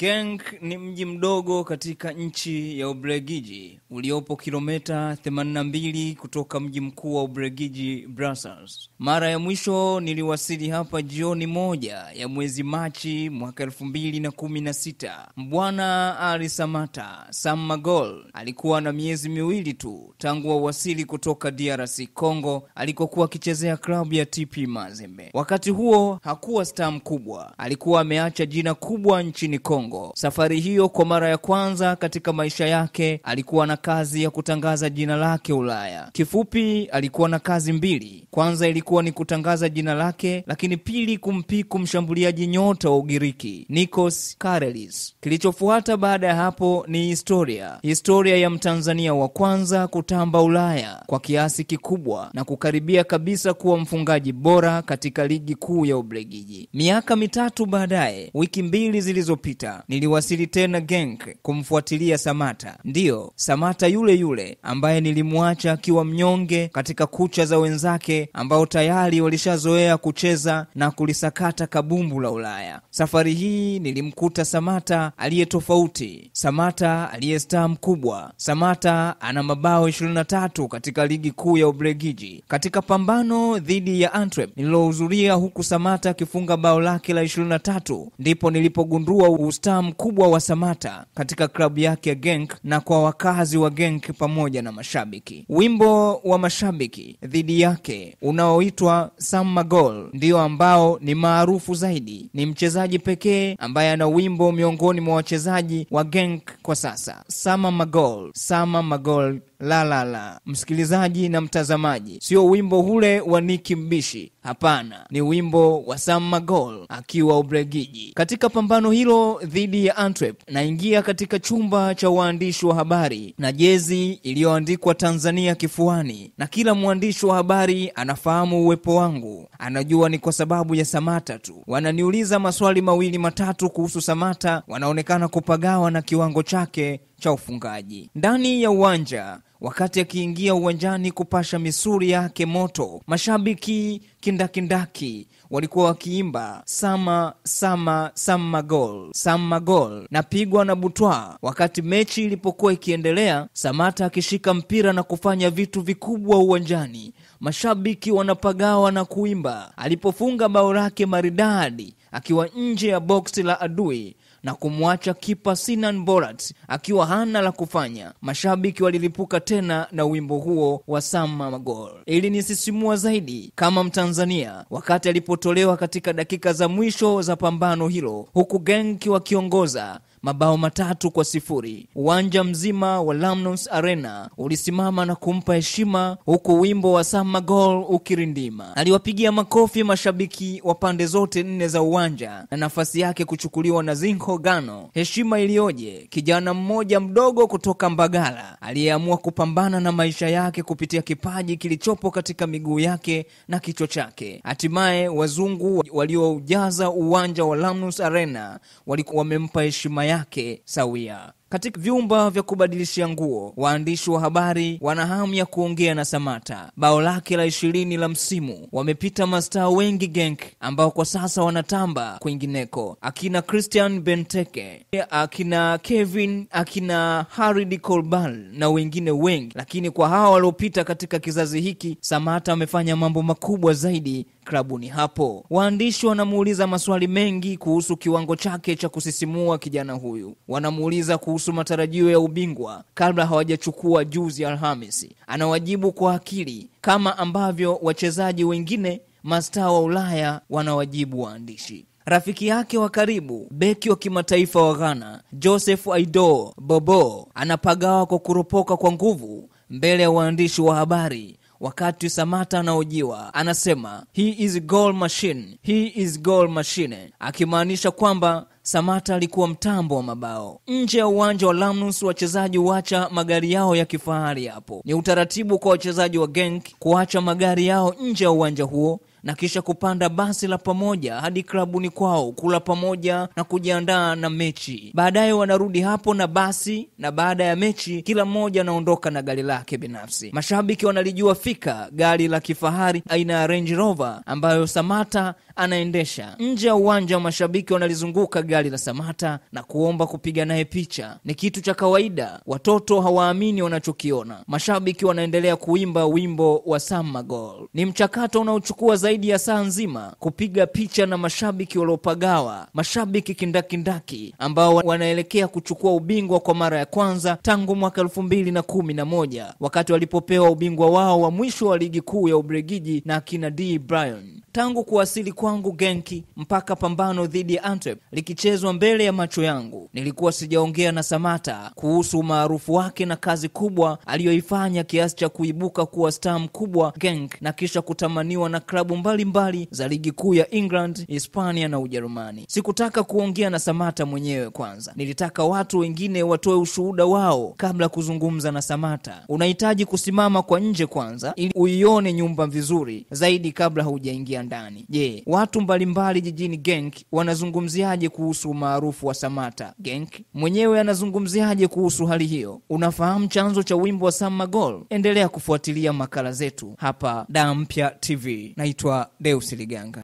Genk ni mji mdogo katika nchi ya Ubelgiji uliopo kilomita 82 kutoka mji mkuu wa Ubelgiji, Brussels. Mara ya mwisho niliwasili hapa jioni moja ya mwezi Machi mwaka 2016. Bwana Ali Samata Sam Magol alikuwa na miezi miwili tu tangu awasili kutoka DRC Congo alikokuwa akichezea klabu ya TP Mazembe. Wakati huo hakuwa staa mkubwa, alikuwa ameacha jina kubwa nchini Congo Kongo. Safari hiyo kwa mara ya kwanza katika maisha yake alikuwa na kazi ya kutangaza jina lake Ulaya. Kifupi, alikuwa na kazi mbili. Kwanza ilikuwa ni kutangaza jina lake, lakini pili kumpiku mshambuliaji nyota wa Ugiriki Nikos Karelis. Kilichofuata baada ya hapo ni historia, historia ya Mtanzania wa kwanza kutamba Ulaya kwa kiasi kikubwa na kukaribia kabisa kuwa mfungaji bora katika ligi kuu ya Ubelgiji. Miaka mitatu baadaye, wiki mbili zilizopita Niliwasili tena Genk kumfuatilia Samata, ndiyo Samata yule yule ambaye nilimwacha akiwa mnyonge katika kucha za wenzake ambao tayari walishazoea kucheza na kulisakata kabumbu la Ulaya. Safari hii nilimkuta Samata aliye tofauti, Samata aliye staa mkubwa. Samata ana mabao 23 katika ligi kuu ya Ubelgiji katika pambano dhidi ya Antwerp nililohudhuria, huku Samata akifunga bao lake la 23 ndipo nilipogundua usta mtaa mkubwa wa Samata katika klabu yake ya Genk na kwa wakazi wa Genk pamoja na mashabiki. Wimbo wa mashabiki dhidi yake unaoitwa Summer ndio ambao ni maarufu zaidi. Ni mchezaji pekee ambaye ana wimbo miongoni mwa wachezaji wa Genk kwa sasa, sama Goal, Summer la la la. Msikilizaji na mtazamaji, sio wimbo ule wa Niki Mbishi, hapana, ni wimbo wa Sam Magol akiwa ubregiji Katika pambano hilo dhidi ya Antwerp, naingia katika chumba cha waandishi wa habari na jezi iliyoandikwa Tanzania kifuani, na kila mwandishi wa habari anafahamu uwepo wangu, anajua ni kwa sababu ya Samata tu. Wananiuliza maswali mawili matatu kuhusu Samata, wanaonekana kupagawa na kiwango chake cha ufungaji ndani ya uwanja. Wakati akiingia uwanjani kupasha misuri yake moto, mashabiki kindakindaki walikuwa wakiimba sama sama sama gol napigwa na butwa. Wakati mechi ilipokuwa ikiendelea, Samata akishika mpira na kufanya vitu vikubwa uwanjani, mashabiki wanapagawa na kuimba. Alipofunga bao lake maridadi akiwa nje ya boksi la adui na kumwacha kipa Sinan Borat akiwa hana la kufanya. Mashabiki walilipuka tena na wimbo huo wa Sama Magol. ili nisisimua zaidi kama Mtanzania wakati alipotolewa katika dakika za mwisho za pambano hilo, huku Genk wakiongoza mabao matatu kwa sifuri. Uwanja mzima wa Lamnos Arena ulisimama na kumpa heshima, huku wimbo wa Sam Magol ukirindima. Aliwapigia makofi mashabiki wa pande zote nne za uwanja na nafasi yake kuchukuliwa na Zinho Gano. Heshima iliyoje! Kijana mmoja mdogo kutoka Mbagala aliyeamua kupambana na maisha yake kupitia kipaji kilichopo katika miguu yake na kichwa chake. Hatimaye wazungu walioujaza uwanja wa Lamnos Arena walikuwa wamempa heshima yake sawia. Katika vyumba vya kubadilishia nguo, waandishi wa habari wana hamu ya kuongea na Samata. Bao lake la ishirini la msimu wamepita mastaa wengi Genk ambao kwa sasa wanatamba kwingineko, akina Christian Benteke, akina Kevin, akina Haridi Kolbal na wengine wengi, lakini kwa hawa waliopita katika kizazi hiki, Samata amefanya mambo makubwa zaidi klabuni hapo. Waandishi wanamuuliza maswali mengi kuhusu kiwango chake cha kusisimua kijana huyu, wanamuuliza kuhusu kuhusu matarajio ya ubingwa kabla hawajachukua juzi Alhamisi. Anawajibu kwa akili kama ambavyo wachezaji wengine mastaa wa Ulaya wanawajibu waandishi. Rafiki yake wa karibu beki wa kimataifa wa Ghana Joseph Aido Bobo anapagawa kwa kuropoka kwa nguvu mbele ya waandishi wa habari wakati Samata anaojiwa anasema he is goal machine, he is goal machine, akimaanisha kwamba Samata alikuwa mtambo wa mabao nje ya uwanja wa Lamnus. Wachezaji huacha magari yao ya kifahari hapo. Ni utaratibu kwa wachezaji wa Genk kuacha magari yao nje ya uwanja huo na kisha kupanda basi la pamoja hadi klabuni kwao kula pamoja na kujiandaa na mechi. Baadaye wanarudi hapo na basi, na baada ya mechi kila mmoja anaondoka na gari lake binafsi. Mashabiki wanalijua fika gari la kifahari aina ya Range Rover ambayo Samata anaendesha. Nje ya uwanja wa mashabiki wanalizunguka gari la Samata na kuomba kupiga naye picha. Ni kitu cha kawaida, watoto hawaamini wanachokiona. Mashabiki wanaendelea kuimba wimbo wa Samagol. Ni mchakato unaochukua zaidi ya saa nzima kupiga picha na mashabiki waliopagawa, mashabiki kindakindaki ambao wanaelekea kuchukua ubingwa kwa mara ya kwanza tangu mwaka elfu mbili na kumi na moja wakati walipopewa ubingwa wao wa mwisho wa ligi kuu ya Ubelgiji na akina D Bryan tangu kuwasili kwangu Genki mpaka pambano dhidi ya Antwerp likichezwa mbele ya macho yangu, nilikuwa sijaongea na Samata kuhusu umaarufu wake na kazi kubwa aliyoifanya kiasi cha kuibuka kuwa staa mkubwa Genk na kisha kutamaniwa na klabu mbalimbali za ligi kuu ya England, Hispania na Ujerumani. Sikutaka kuongea na Samata mwenyewe kwanza, nilitaka watu wengine watoe ushuhuda wao kabla kuzungumza na Samata. Unahitaji kusimama kwa nje kwanza ili uione nyumba vizuri zaidi kabla haujaingia ya ndani. Je, watu mbalimbali jijini Genk wanazungumziaje kuhusu umaarufu wa Samata? Genk mwenyewe anazungumziaje kuhusu hali hiyo? Unafahamu chanzo cha wimbo wa Sam Magol? Endelea kufuatilia makala zetu hapa Dampya TV. Naitwa Deus Liganga.